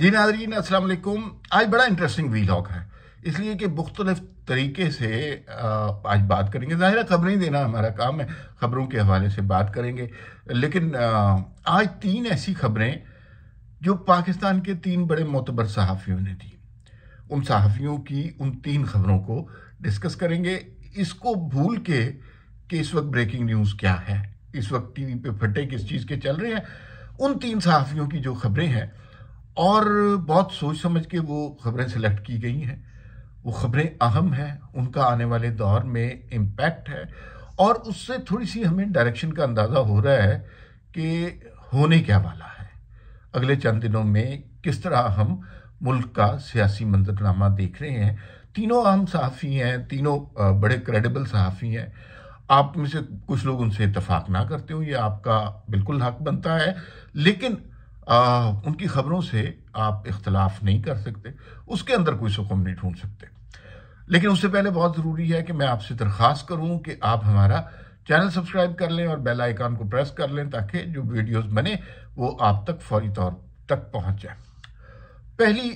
जी नाजरीन असलकुम आज बड़ा इंटरेस्टिंग वीलॉग है इसलिए कि मुख्तलिफ तरीके से आज बात करेंगे ज़ाहिर खबरें देना हमारा काम है ख़बरों के हवाले से बात करेंगे लेकिन आज तीन ऐसी खबरें जो पाकिस्तान के तीन बड़े मोतबर सहाफ़ियों ने दी उन सहाफ़ियों की उन तीन खबरों को डिस्कस करेंगे इसको भूल के कि इस वक्त ब्रेकिंग न्यूज़ क्या है इस वक्त टी वी पर फटे किस चीज़ के चल रहे हैं उन तीन सहाफ़ियों की जो खबरें हैं और बहुत सोच समझ के वो खबरें सेलेक्ट की गई हैं वो खबरें अहम हैं उनका आने वाले दौर में इम्पैक्ट है और उससे थोड़ी सी हमें डायरेक्शन का अंदाज़ा हो रहा है कि होने क्या वाला है अगले चंद दिनों में किस तरह हम मुल्क का सियासी मंजरनामा देख रहे हैं तीनों अहम सहाफ़ी हैं तीनों बड़े क्रेडिबल सहाफ़ी हैं आप में से कुछ लोग उनसे इतफाक़ ना करते हो ये आपका बिल्कुल हक बनता है लेकिन आ, उनकी खबरों से आप इख्तलाफ नहीं कर सकते उसके अंदर कोई सुकून नहीं ढूंढ सकते लेकिन उससे पहले बहुत ज़रूरी है कि मैं आपसे दरख्वास्त करूं कि आप हमारा चैनल सब्सक्राइब कर लें और बेल आइकान को प्रेस कर लें ताकि जो वीडियोस बने वो आप तक फौरी तौर तक पहुंच जाए पहली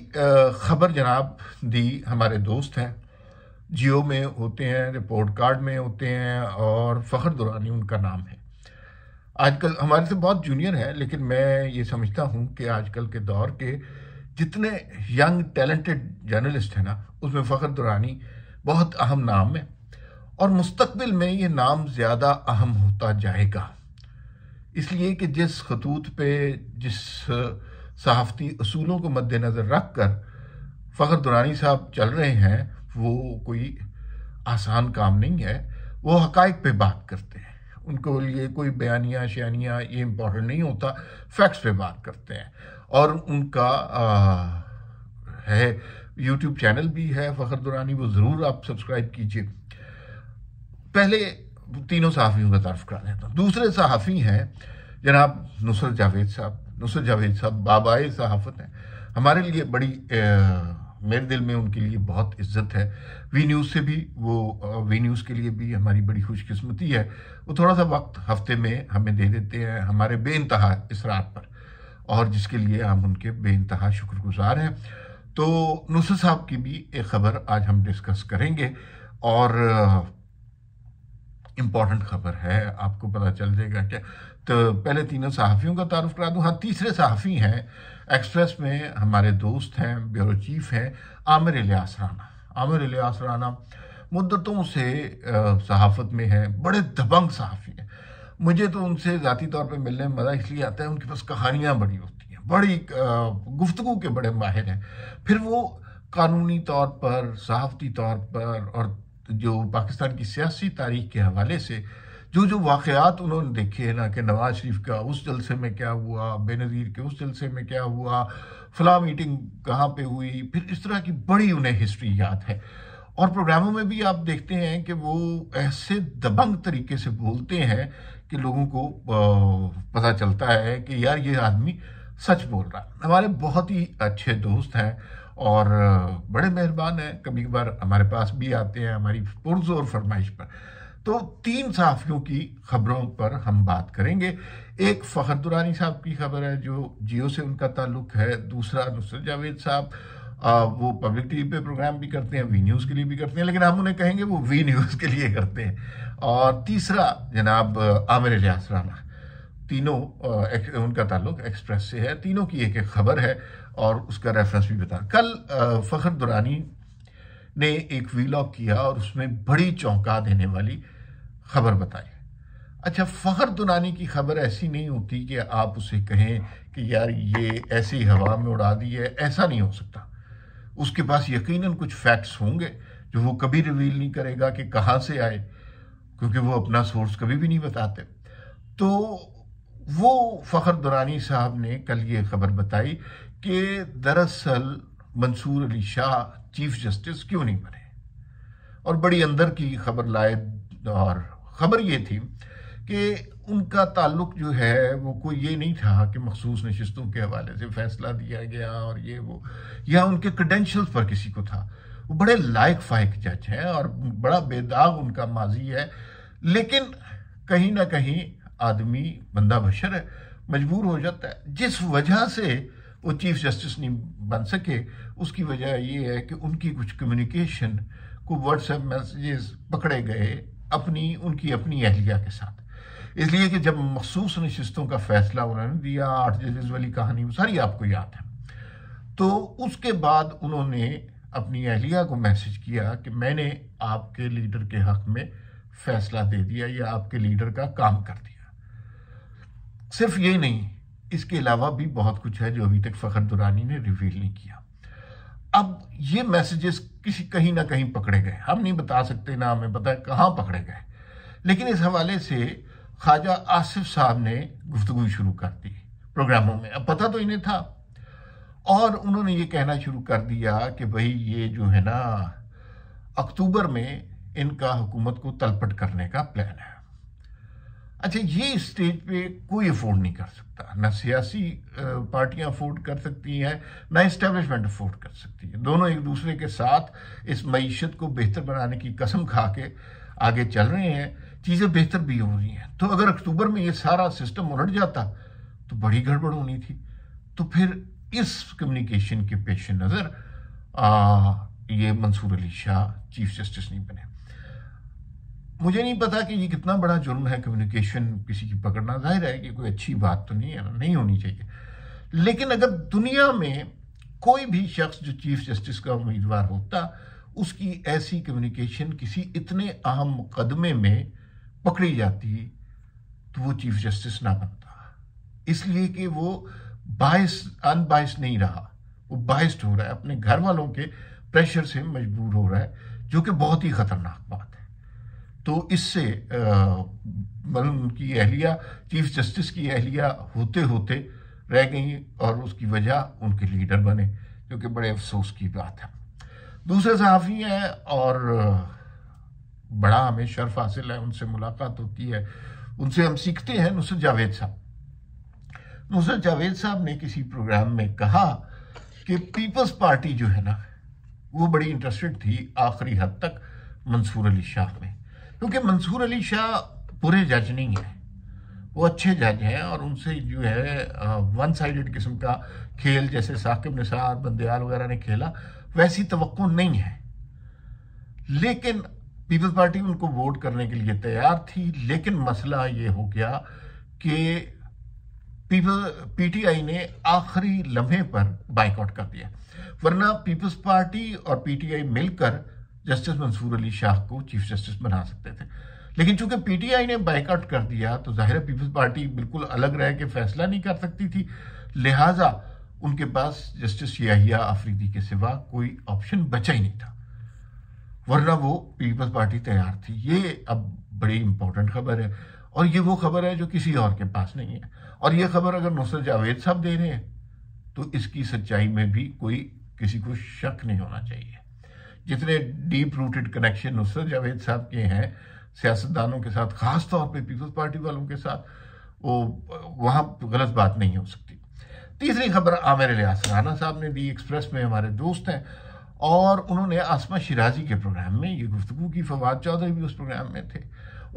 खबर जनाब दी हमारे दोस्त हैं जियो में होते हैं रिपोर्ट कार्ड में होते हैं और फ़खर दुरानी उनका नाम है आजकल हमारे से बहुत जूनियर है लेकिन मैं ये समझता हूँ कि आजकल के दौर के जितने यंग टैलेंटेड जर्नलिस्ट हैं ना उसमें फ़खर दुरानी बहुत अहम नाम है और मुस्तबिल में ये नाम ज़्यादा अहम होता जाएगा इसलिए कि जिस खतूत पे जिस सहाफ़ती असूलों को मद्देनज़र रख कर फ़खर दुरानी साहब चल रहे हैं वो कोई आसान काम नहीं है वो हकाइक पे बात करते हैं उनको लिए कोई बयानिया शयानिया ये इम्पोर्टेंट नहीं होता फैक्ट्स पे बात करते हैं और उनका आ, है यूट्यूब चैनल भी है फ़खर दुरानी वो ज़रूर आप सब्सक्राइब कीजिए पहले तीनों सहाफ़ियों का तारफ़ करा देता हूँ दूसरे सहाफ़ी हैं जनाब नुसरत जावेद साहब नुसरत जावेद साहब बाबाए सहाफ़त हैं हमारे लिए बड़ी आ, मेरे दिल में उनके लिए बहुत इज्जत है वी न्यूज़ से भी वो वी न्यूज़ के लिए भी हमारी बड़ी खुशकस्मती है वो थोड़ा सा वक्त हफ्ते में हमें दे देते हैं हमारे बे इंतहा इसरार पर और जिसके लिए हम उनके बे इंतहा शुक्रगुजार हैं तो नुसर साहब की भी एक ख़बर आज हम डिस्कस करेंगे और इम्पॉर्टेंट खबर है आपको पता चल जाएगा क्या तो पहले तीनों सहाफ़ियों का तारुफ करा दूँ हाँ तीसरे सहाफ़ी हैं एक्सप्रेस में हमारे दोस्त हैं ब्यूरो चीफ हैं आमिर इलियास राना आमिर इलियास राना मुद्दतों से सहाफ़त में है बड़े दबंग सहाफ़ी हैं मुझे तो उनसे ज़ाती तौर पर मिलने में मज़ा इसलिए आता है उनके पास कहानियाँ बड़ी होती हैं बड़ी गुफ्तु के बड़े माहिर हैं फिर वो कानूनी तौर पर सहाफ़ती तौर पर और जो पाकिस्तान की सियासी तारीख के हवाले से जो जो वाक़ात उन्होंने देखे हैं ना कि नवाज शरीफ का उस जलसे में क्या हुआ बेनज़ीर के उस जलसे में क्या हुआ फला मीटिंग कहाँ पे हुई फिर इस तरह की बड़ी उन्हें हिस्ट्री याद है और प्रोग्रामों में भी आप देखते हैं कि वो ऐसे दबंग तरीके से बोलते हैं कि लोगों को पता चलता है कि यार ये आदमी सच बोल रहा है हमारे बहुत ही अच्छे दोस्त हैं और बड़े मेहरबान हैं कभी कभार हमारे पास भी आते हैं हमारी पुरजोर फरमाइश पर तो तीन सहाफ़ियों की खबरों पर हम बात करेंगे एक फ़खर दुरानी साहब की खबर है जो जियो से उनका ताल्लुक है दूसरा नुसर जावेद साहब वो पब्लिक टीवी पे प्रोग्राम भी करते हैं वी न्यूज़ के लिए भी करते हैं लेकिन हम उन्हें कहेंगे वो वी न्यूज़ के लिए करते हैं और तीसरा जनाब आमिर रियाज राना तीनों एक, उनका ताल्लुक एक्सप्रेस से है तीनों की एक एक खबर है और उसका रेफरेंस भी बता कल फ़खर दुरानी ने एक वीलॉग किया और उसमें बड़ी चौंका देने वाली खबर बताई अच्छा फ़खर दुरानी की खबर ऐसी नहीं होती कि आप उसे कहें कि यार ये ऐसी हवा में उड़ा दी है ऐसा नहीं हो सकता उसके पास यकीनन कुछ फैक्ट्स होंगे जो वो कभी रिवील नहीं करेगा कि कहाँ से आए क्योंकि वो अपना सोर्स कभी भी नहीं बताते तो वो फ़खर दुरानी साहब ने कल ये खबर बताई कि दरअसल मंसूर अली शाह चीफ जस्टिस क्यों नहीं बने और बड़ी अंदर की खबर लाए और खबर ये थी कि उनका ताल्लुक जो है वो कोई ये नहीं था कि मखसूस नशस्तों के हवाले से फैसला दिया गया और ये वो या उनके क्रडेंशल पर किसी को था वो बड़े लायक फायक जज हैं और बड़ा बेदाग उनका माजी है लेकिन कहीं ना कहीं आदमी बंदा बशर है मजबूर हो जाता है जिस वजह से वो चीफ जस्टिस नहीं बन सके उसकी वजह ये है कि उनकी कुछ कम्युनिकेशन को व्हाट्सएप मैसेजेस पकड़े गए अपनी उनकी अपनी अहलिया के साथ इसलिए कि जब मखसूस नशस्तों का फैसला उन्होंने दिया आठ जजेज वाली कहानी वो सारी आपको याद है तो उसके बाद उन्होंने अपनी अहलिया को मैसेज किया कि मैंने आपके लीडर के हक में फैसला दे दिया या आपके लीडर का काम कर दिया सिर्फ ये नहीं इसके अलावा भी बहुत कुछ है जो अभी तक फ़खर दुरानी ने रिवील नहीं किया अब ये मैसेजेस किसी कहीं ना कहीं पकड़े गए हम नहीं बता सकते ना हमें पता है कहाँ पकड़े गए लेकिन इस हवाले से ख्वाजा आसिफ साहब ने गुफ्तु शुरू कर दी प्रोग्रामों में अब पता तो इन्हें था और उन्होंने ये कहना शुरू कर दिया कि भाई ये जो है ना अक्टूबर में इनका हुकूमत को तलपट करने का प्लान है अच्छा ये स्टेज पे कोई अफोर्ड नहीं कर सकता ना सियासी पार्टियां अफोर्ड कर सकती हैं ना इस्टेब्लिशमेंट अफोर्ड कर सकती है दोनों एक दूसरे के साथ इस मीशत को बेहतर बनाने की कसम खा के आगे चल रहे हैं चीज़ें बेहतर भी हो रही हैं तो अगर अक्टूबर में ये सारा सिस्टम उलट जाता तो बड़ी गड़बड़ होनी थी तो फिर इस कम्युनिकेशन के पेश नज़र ये मंसूर अली शाह चीफ जस्टिस नहीं बने मुझे नहीं पता कि ये कितना बड़ा जुर्म है कम्युनिकेशन किसी की पकड़ना जाहिर है कि कोई अच्छी बात तो नहीं है ना नहीं होनी चाहिए लेकिन अगर दुनिया में कोई भी शख्स जो चीफ जस्टिस का उम्मीदवार होता उसकी ऐसी कम्युनिकेशन किसी इतने अहम मुकदमे में पकड़ी जाती तो वो चीफ जस्टिस ना बनता इसलिए कि वो बायस अनबायस नहीं रहा वो बायस्ड हो रहा है अपने घर वालों के प्रेशर से मजबूर हो रहा है जो कि बहुत ही खतरनाक बात तो इससे मतलब उनकी अहलिया चीफ जस्टिस की अहलिया होते होते रह गई और उसकी वजह उनके लीडर बने जो कि बड़े अफसोस की बात है दूसरे सहाफ़ी हैं और बड़ा हमें शर्फ हासिल है उनसे मुलाकात होती है उनसे हम सीखते हैं नुसरत जावेद साहब नुसरत जावेद साहब ने किसी प्रोग्राम में कहा कि पीपल्स पार्टी जो है ना वो बड़ी इंटरेस्टेड थी आखिरी हद तक मंसूर अली शाह में क्योंकि मंसूर अली शाह बुरे जज नहीं है वो अच्छे जज हैं और उनसे जो है वन साइडेड किस्म का खेल जैसे साकिब निसार बंदयाल वगैरह ने खेला वैसी तो नहीं है लेकिन पीपल्स पार्टी उनको वोट करने के लिए तैयार थी लेकिन मसला ये हो गया कि पीपल पीटीआई ने आखिरी लम्हे पर बाइकआउट कर दिया वरना पीपल्स पार्टी और पीटीआई मिलकर जस्टिस मंसूर अली शाह को चीफ जस्टिस बना सकते थे लेकिन चूंकि पीटीआई ने बाइकआउट कर दिया तो जाहिर पीपल्स पार्टी बिल्कुल अलग रह के फैसला नहीं कर सकती थी लिहाजा उनके पास जस्टिस याहिया आफरीदी के सिवा कोई ऑप्शन बचा ही नहीं था वरना वो पीपल्स पार्टी तैयार थी ये अब बड़ी इंपॉर्टेंट खबर है और ये वो खबर है जो किसी और के पास नहीं है और ये खबर अगर नुसरत जावेद साहब दे रहे हैं तो इसकी सच्चाई में भी कोई किसी को शक नहीं होना चाहिए जितने deep rooted connection Nusrat Javed साहब के हैं सियासतदानों के साथ खास तौर पे पीपल्स पार्टी वालों के साथ वो वहाँ तो गलत बात नहीं हो सकती तीसरी खबर आमिर लियास राना साहब ने दी एक्सप्रेस में हमारे दोस्त हैं और उन्होंने आसमा शिराजी के प्रोग्राम में ये गुफ्तु की फवाद चौधरी भी उस प्रोग्राम में थे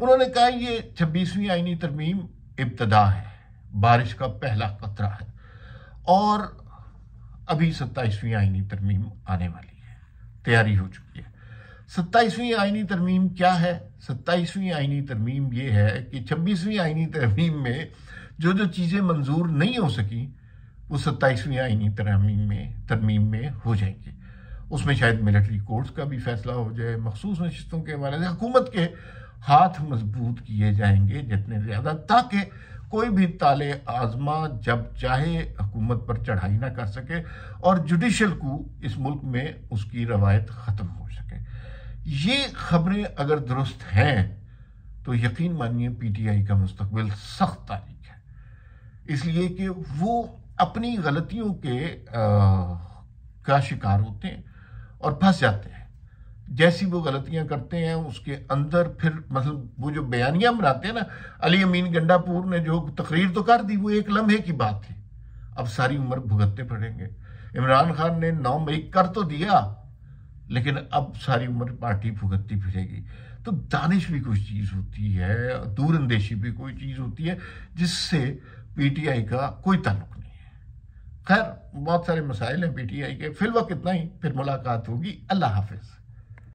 उन्होंने कहा ये छब्बीसवीं आइनी तरमीम इब्तदा है बारिश का पहला खतरा है और अभी सत्ताईसवीं आइनी तरमीम आने वाली तैयारी हो चुकी है सत्ताईसवीं आइनी तरमीम क्या है सत्ताईसवीं आइनी तरमीम ये है कि छब्बीसवीं आइनी तरमीम में जो जो चीज़ें मंजूर नहीं हो सकी वो सत्ताईसवीं आइनी तरमीम में तरमीम में हो जाएंगी उसमें शायद मिलिट्री कोर्ट्स का भी फैसला हो जाए मखसूस नशस्तों के हवाले से हुकूमत के हाथ मजबूत किए जाएंगे जितने ज़्यादा ताकि कोई भी ताले आजमा जब चाहे हुकूमत पर चढ़ाई ना कर सके और जुडिशल को इस मुल्क में उसकी रवायत ख़त्म हो सके ये खबरें अगर दुरुस्त हैं तो यकीन मानिए पीटीआई का मुस्तबिल सख्त तारीख है इसलिए कि वो अपनी गलतियों के आ, का शिकार होते हैं और फंस जाते हैं जैसी वो गलतियां करते हैं उसके अंदर फिर मतलब वो जो बयानियां बनाते हैं ना अली अमीन गंडापुर ने जो तकरीर तो कर दी वो एक लम्हे की बात थी अब सारी उम्र भुगतते पड़ेंगे इमरान खान ने नौ मई कर तो दिया लेकिन अब सारी उम्र पार्टी भुगतती फिरेगी तो दानिश भी कोई चीज़ होती है दूर अंदेशी भी कोई चीज़ होती है जिससे पीटीआई का कोई ताल्लुक नहीं है खैर बहुत सारे मसाइल हैं पीटीआई के फिलवक्त इतना ही फिर मुलाकात होगी अल्लाह हाफिज़